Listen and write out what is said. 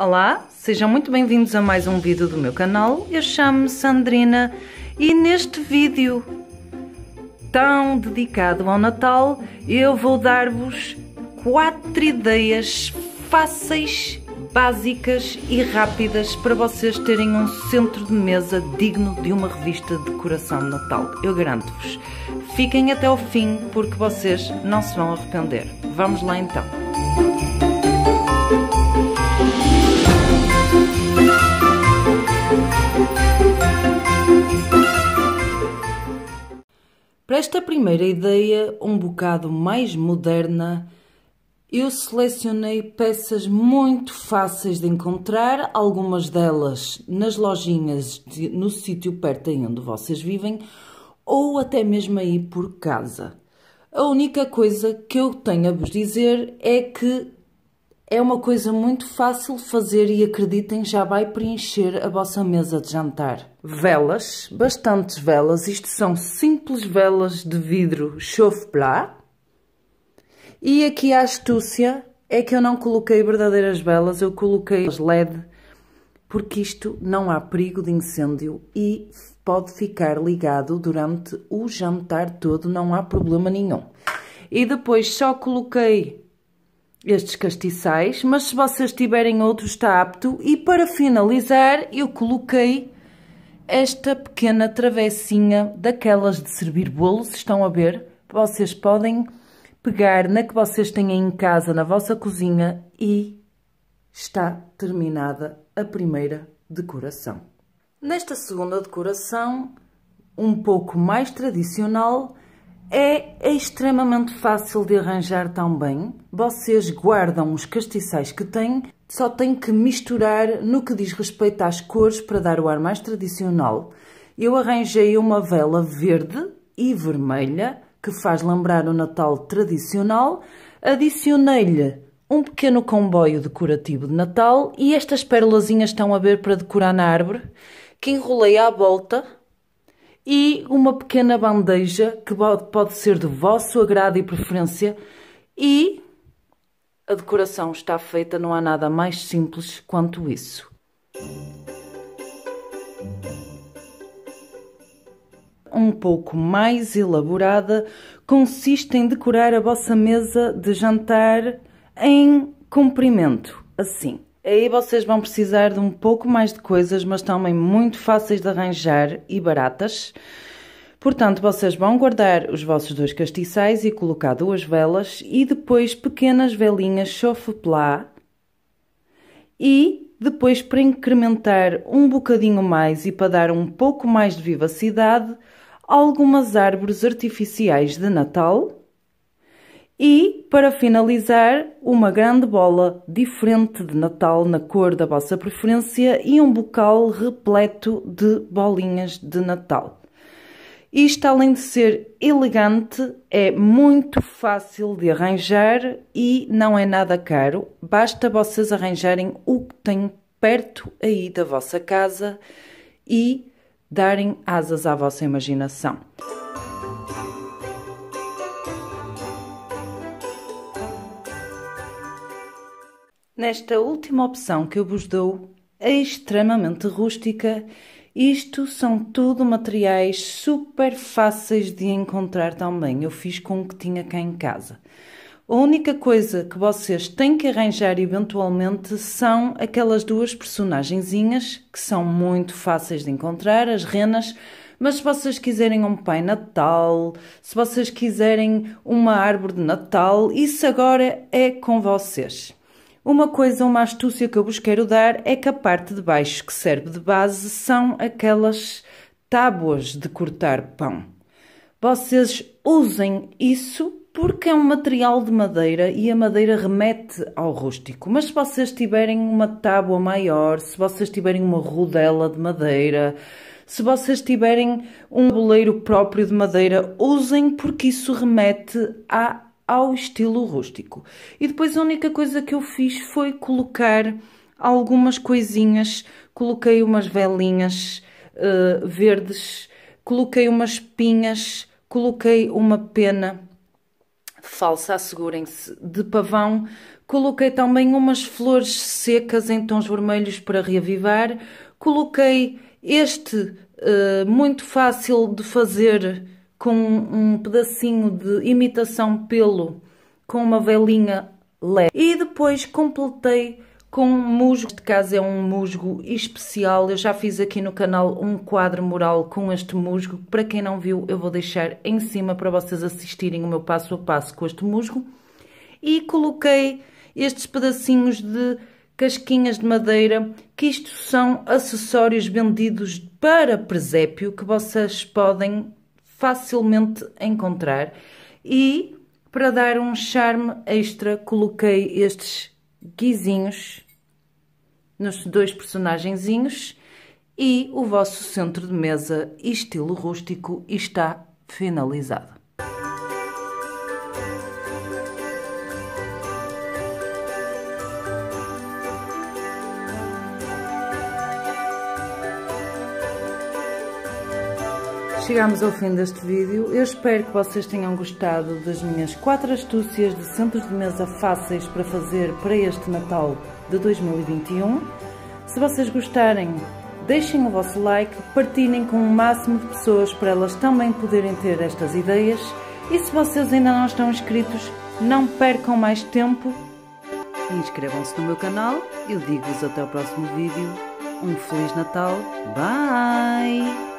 Olá, sejam muito bem-vindos a mais um vídeo do meu canal. Eu chamo-me Sandrina e neste vídeo tão dedicado ao Natal, eu vou dar-vos quatro ideias fáceis, básicas e rápidas para vocês terem um centro de mesa digno de uma revista de decoração de Natal. Eu garanto-vos. Fiquem até o fim porque vocês não se vão arrepender. Vamos lá então. esta primeira ideia, um bocado mais moderna, eu selecionei peças muito fáceis de encontrar, algumas delas nas lojinhas de, no sítio perto de onde vocês vivem ou até mesmo aí por casa. A única coisa que eu tenho a vos dizer é que é uma coisa muito fácil fazer e acreditem, já vai preencher a vossa mesa de jantar. Velas, bastantes velas, isto são simples velas de vidro chauffe-plat. E aqui a astúcia é que eu não coloquei verdadeiras velas, eu coloquei as LED, porque isto não há perigo de incêndio e pode ficar ligado durante o jantar todo, não há problema nenhum. E depois só coloquei estes castiçais, mas se vocês tiverem outro está apto. E para finalizar, eu coloquei esta pequena travessinha daquelas de servir bolos, estão a ver? Vocês podem pegar na que vocês têm em casa, na vossa cozinha e está terminada a primeira decoração. Nesta segunda decoração, um pouco mais tradicional, é, é, extremamente fácil de arranjar também. Vocês guardam os castiçais que têm, só têm que misturar no que diz respeito às cores para dar o ar mais tradicional. Eu arranjei uma vela verde e vermelha que faz lembrar o Natal tradicional. Adicionei-lhe um pequeno comboio decorativo de Natal e estas perlazinhas estão a ver para decorar na árvore que enrolei à volta e uma pequena bandeja que pode ser do vosso agrado e preferência e a decoração está feita, não há nada mais simples quanto isso. um pouco mais elaborada consiste em decorar a vossa mesa de jantar em comprimento, assim. Aí vocês vão precisar de um pouco mais de coisas, mas também muito fáceis de arranjar e baratas. Portanto, vocês vão guardar os vossos dois castiçais e colocar duas velas e depois pequenas velinhas chauffe-plat e depois para incrementar um bocadinho mais e para dar um pouco mais de vivacidade, algumas árvores artificiais de Natal e, para finalizar, uma grande bola diferente de Natal na cor da vossa preferência e um bocal repleto de bolinhas de Natal. Isto, além de ser elegante, é muito fácil de arranjar e não é nada caro. Basta vocês arranjarem o que têm perto aí da vossa casa e darem asas à vossa imaginação. Nesta última opção que eu vos dou, é extremamente rústica, isto são tudo materiais super fáceis de encontrar também. Eu fiz com o que tinha cá em casa. A única coisa que vocês têm que arranjar eventualmente são aquelas duas personagenzinhas que são muito fáceis de encontrar, as renas. Mas se vocês quiserem um pai natal, se vocês quiserem uma árvore de Natal, isso agora é com vocês. Uma coisa, uma astúcia que eu vos quero dar é que a parte de baixo que serve de base são aquelas tábuas de cortar pão. Vocês usem isso porque é um material de madeira e a madeira remete ao rústico. Mas se vocês tiverem uma tábua maior, se vocês tiverem uma rodela de madeira, se vocês tiverem um boleiro próprio de madeira, usem porque isso remete à ao estilo rústico. E depois a única coisa que eu fiz foi colocar algumas coisinhas, coloquei umas velinhas uh, verdes, coloquei umas pinhas, coloquei uma pena falsa, assegurem-se, de pavão, coloquei também umas flores secas em tons vermelhos para reavivar, coloquei este uh, muito fácil de fazer com um pedacinho de imitação pelo com uma velinha leve. E depois completei com um musgo, este caso é um musgo especial, eu já fiz aqui no canal um quadro mural com este musgo, para quem não viu eu vou deixar em cima para vocês assistirem o meu passo a passo com este musgo. E coloquei estes pedacinhos de casquinhas de madeira, que isto são acessórios vendidos para presépio que vocês podem facilmente encontrar. E para dar um charme extra, coloquei estes guizinhos nos dois personagenzinhos e o vosso centro de mesa estilo rústico está finalizado. Chegamos ao fim deste vídeo. Eu espero que vocês tenham gostado das minhas 4 astúcias de centros de mesa fáceis para fazer para este Natal de 2021. Se vocês gostarem, deixem o vosso like, partilhem com o máximo de pessoas para elas também poderem ter estas ideias. E se vocês ainda não estão inscritos, não percam mais tempo. Inscrevam-se no meu canal. Eu digo-vos até o próximo vídeo. Um Feliz Natal. Bye!